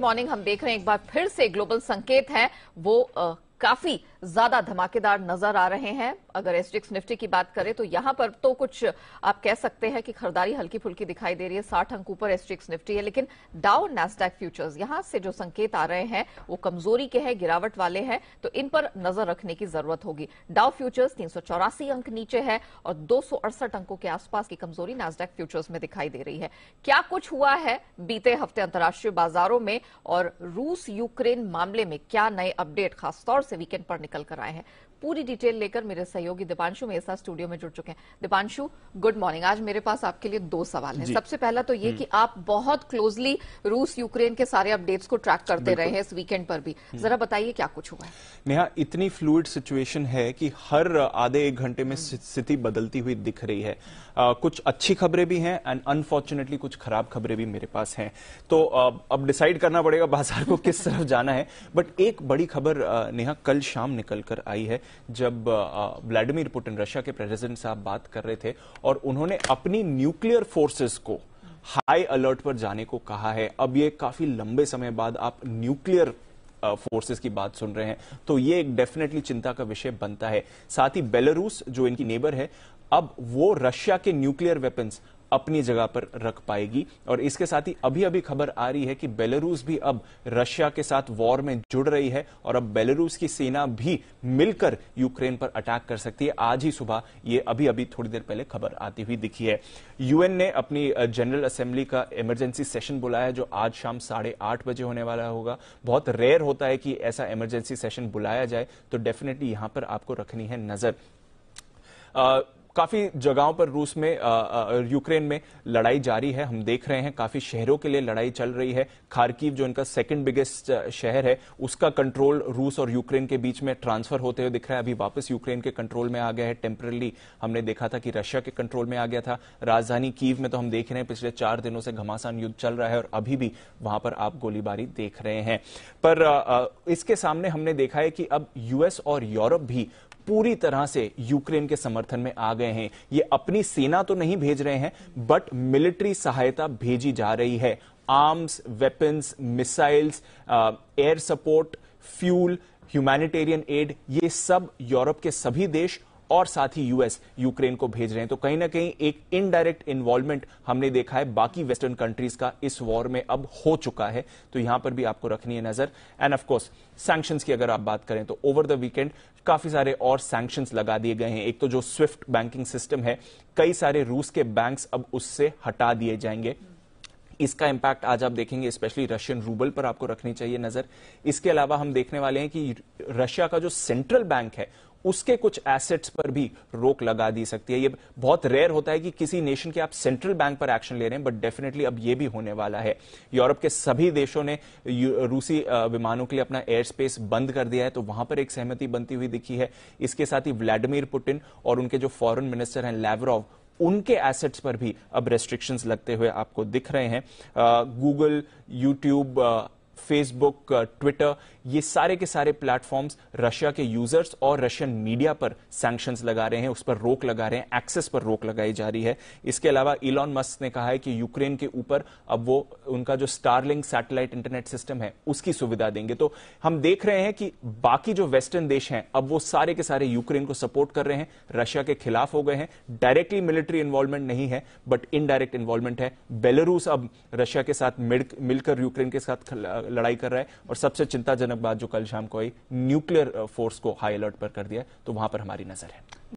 Morning हम देख रहे हैं एक बार फिर से ग्लोबल संकेत है वो आ, काफी ज्यादा धमाकेदार नजर आ रहे हैं अगर एसडीएक्स निफ्टी की बात करें तो यहां पर तो कुछ आप कह सकते हैं कि खरीदारी हल्की फुल्की दिखाई दे रही है साठ अंक ऊपर एसडीएक्स निफ्टी है लेकिन डाउ नेस्टैक फ्यूचर्स यहां से जो संकेत आ रहे हैं वो कमजोरी के हैं गिरावट वाले हैं तो इन पर नजर रखने की जरूरत होगी डाउ फ्यूचर्स तीन अंक नीचे है और दो अंकों के आसपास की कमजोरी नैस्डैक फ्यूचर्स में दिखाई दे रही है क्या कुछ हुआ है बीते हफ्ते अंतर्राष्ट्रीय बाजारों में और रूस यूक्रेन मामले में क्या नए अपडेट खासतौर से वीकेंड पर निकल निकल कर आए हैं पूरी डिटेल लेकर मेरे सहयोगी दीपांशु मेरे साथ स्टूडियो में जुड़ चुके हैं दीपांशु गुड मॉर्निंग आज मेरे पास आपके लिए दो सवाल हैं सबसे पहला तो ये हम्म। कि आप बहुत क्लोजली रूस यूक्रेन के सारे अपडेट्स को ट्रैक करते रहे हैं इस वीकेंड पर भी हम्म। जरा बताइए क्या कुछ हुआ है नेहा इतनी फ्लूड सिचुएशन है कि हर आधे एक घंटे में हम्म। स्थिति बदलती हुई दिख रही है आ, कुछ अच्छी खबरें भी हैं एंड अनफॉर्चुनेटली कुछ खराब खबरें भी मेरे पास हैं तो आ, अब डिसाइड करना पड़ेगा बाजार को किस तरफ जाना है बट एक बड़ी खबर नेहा कल शाम निकल कर आई है जब व्लादिमीर पुटिन रशिया के प्रेसिडेंट साहब बात कर रहे थे और उन्होंने अपनी न्यूक्लियर फोर्सेस को हाई अलर्ट पर जाने को कहा है अब ये काफी लंबे समय बाद आप न्यूक्लियर फोर्सेस की बात सुन रहे हैं तो ये एक डेफिनेटली चिंता का विषय बनता है साथ ही बेलारूस जो इनकी नेबर है अब वो रशिया के न्यूक्लियर वेपन्स अपनी जगह पर रख पाएगी और इसके साथ ही अभी अभी खबर आ रही है कि बेलारूस भी अब रशिया के साथ वॉर में जुड़ रही है और अब बेलारूस की सेना भी मिलकर यूक्रेन पर अटैक कर सकती है आज ही सुबह ये अभी अभी थोड़ी देर पहले खबर आती हुई दिखी है यूएन ने अपनी जनरल असेंबली का इमरजेंसी सेशन बुलाया जो आज शाम साढ़े आठ बजे होने वाला होगा बहुत रेयर होता है कि ऐसा इमरजेंसी सेशन बुलाया जाए तो डेफिनेटली यहां पर आपको रखनी है नजर आ, काफी जगहों पर रूस में यूक्रेन में लड़ाई जारी है हम देख रहे हैं काफी शहरों के लिए लड़ाई चल रही है खारकीव जो इनका सेकंड बिगेस्ट शहर है उसका कंट्रोल रूस और यूक्रेन के बीच में ट्रांसफर होते हुए दिख रहा है अभी वापस यूक्रेन के कंट्रोल में आ गया है टेम्परली हमने देखा था कि रशिया के कंट्रोल में आ गया था राजधानी कीव में तो हम देख रहे हैं पिछले चार दिनों से घमासान युद्ध चल रहा है और अभी भी वहां पर आप गोलीबारी देख रहे हैं पर इसके सामने हमने देखा है कि अब यूएस और यूरोप भी पूरी तरह से यूक्रेन के समर्थन में आ गए हैं ये अपनी सेना तो नहीं भेज रहे हैं बट मिलिट्री सहायता भेजी जा रही है arms weapons missiles air support fuel humanitarian aid ये सब यूरोप के सभी देश और साथ ही यूएस यूक्रेन को भेज रहे हैं तो कहीं ना कहीं एक इनडायरेक्ट इन्वॉल्वमेंट हमने देखा है बाकी वेस्टर्न कंट्रीज का इस वॉर में अब हो चुका है तो यहां पर भी आपको रखनी है नजर एंड ऑफकोर्स सैक्शन की अगर आप बात करें तो ओवर द वीकेंड काफी सारे और सैंक्शंस लगा दिए गए हैं एक तो जो स्विफ्ट बैंकिंग सिस्टम है कई सारे रूस के बैंक्स अब उससे हटा दिए जाएंगे इसका इंपैक्ट आज आप देखेंगे स्पेशली रशियन रूबल पर आपको रखनी चाहिए नजर इसके अलावा हम देखने वाले हैं कि रशिया का जो सेंट्रल बैंक है उसके कुछ एसेट्स पर भी रोक लगा दी सकती है ये बहुत रेयर होता है कि किसी नेशन के आप सेंट्रल बैंक पर एक्शन ले रहे हैं बट डेफिनेटली अब ये भी होने वाला है यूरोप के सभी देशों ने रूसी विमानों के लिए अपना एयर स्पेस बंद कर दिया है तो वहां पर एक सहमति बनती हुई दिखी है इसके साथ ही व्लादिमीर पुटिन और उनके जो फॉरेन मिनिस्टर हैं लैवरॉव उनके एसेट्स पर भी अब रेस्ट्रिक्शंस लगते हुए आपको दिख रहे हैं Google YouTube Facebook Twitter uh, ये सारे के सारे प्लेटफॉर्म्स रशिया के यूजर्स और रशियन मीडिया पर सैंक्शंस लगा रहे हैं उस पर रोक लगा रहे हैं एक्सेस पर रोक लगाई जा रही है इसके अलावा इलॉन मस्क ने कहा है कि यूक्रेन के ऊपर अब वो उनका जो स्टारलिंग सैटेलाइट इंटरनेट सिस्टम है उसकी सुविधा देंगे तो हम देख रहे हैं कि बाकी जो वेस्टर्न देश हैं अब वो सारे के सारे यूक्रेन को सपोर्ट कर रहे हैं रशिया के खिलाफ हो गए हैं डायरेक्टली मिलिट्री इन्वॉल्वमेंट नहीं है बट इनडायरेक्ट इन्वॉल्वमेंट है बेलरूस अब रशिया के साथ मिलकर यूक्रेन के साथ लड़ाई कर रहा है और सबसे चिंताजनक बात जो कल शाम को आई न्यूक्लियर फोर्स को हाई अलर्ट पर कर दिया है तो वहां पर हमारी नजर है